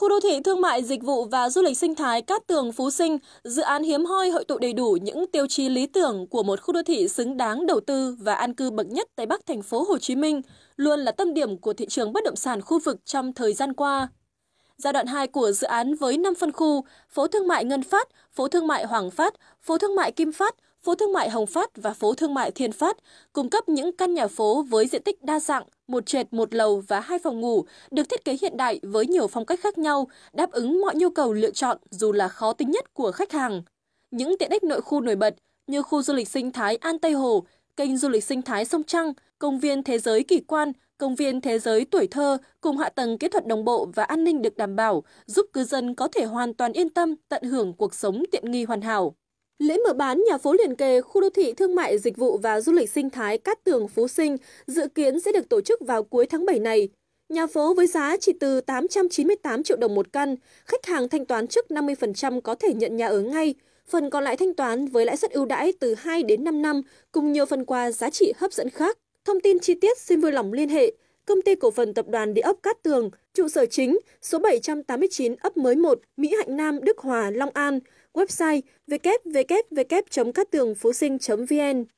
Khu đô thị thương mại dịch vụ và du lịch sinh thái Cát Tường Phú Sinh, dự án hiếm hoi hội tụ đầy đủ những tiêu chí lý tưởng của một khu đô thị xứng đáng đầu tư và an cư bậc nhất tại Bắc thành phố Hồ Chí Minh, luôn là tâm điểm của thị trường bất động sản khu vực trong thời gian qua. Giai đoạn 2 của dự án với 5 phân khu, phố thương mại Ngân Phát, phố thương mại Hoàng Phát, phố thương mại Kim Phát, phố thương mại Hồng Phát và phố thương mại Thiên Phát, cung cấp những căn nhà phố với diện tích đa dạng, một trệt, một lầu và hai phòng ngủ, được thiết kế hiện đại với nhiều phong cách khác nhau, đáp ứng mọi nhu cầu lựa chọn dù là khó tính nhất của khách hàng. Những tiện ích nội khu nổi bật như khu du lịch sinh thái An Tây Hồ, kênh du lịch sinh thái Sông Trăng, công viên thế giới kỳ quan, công viên thế giới tuổi thơ cùng hạ tầng kỹ thuật đồng bộ và an ninh được đảm bảo, giúp cư dân có thể hoàn toàn yên tâm tận hưởng cuộc sống tiện nghi hoàn hảo. Lễ mở bán nhà phố liền kề khu đô thị thương mại dịch vụ và du lịch sinh thái Cát Tường Phú Sinh dự kiến sẽ được tổ chức vào cuối tháng 7 này. Nhà phố với giá chỉ từ 898 triệu đồng một căn, khách hàng thanh toán trước 50% có thể nhận nhà ở ngay, phần còn lại thanh toán với lãi suất ưu đãi từ 2 đến 5 năm cùng nhiều phần quà giá trị hấp dẫn khác. Thông tin chi tiết xin vui lòng liên hệ công ty cổ phần tập đoàn địa ốc Cát Tường, trụ sở chính số 789 ấp mới 1, Mỹ Hạnh Nam, Đức Hòa, Long An, website www.cátường phú sinh.vn.